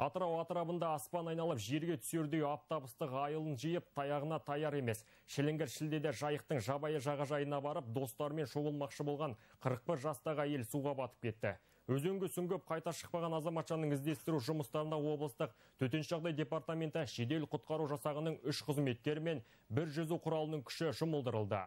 Атырау атырабында аспан айналып жерге түсердей аптабыстық айылын жиып, таяғына таяр емес. Шелінгір шілдеде жайықтың жабайы жаға жайына барып, достармен шоғылмақшы болған 41 жастаға ел суға батып кетті. Өзіңгі сүнгіп қайта шықпаған азаматшаның іздестіру жұмыстарына облыстық төтенше жағдай департаменті жедел құтқару жасағының үш қызметкері мен бір жүзу құралының күші жұмылдырылды.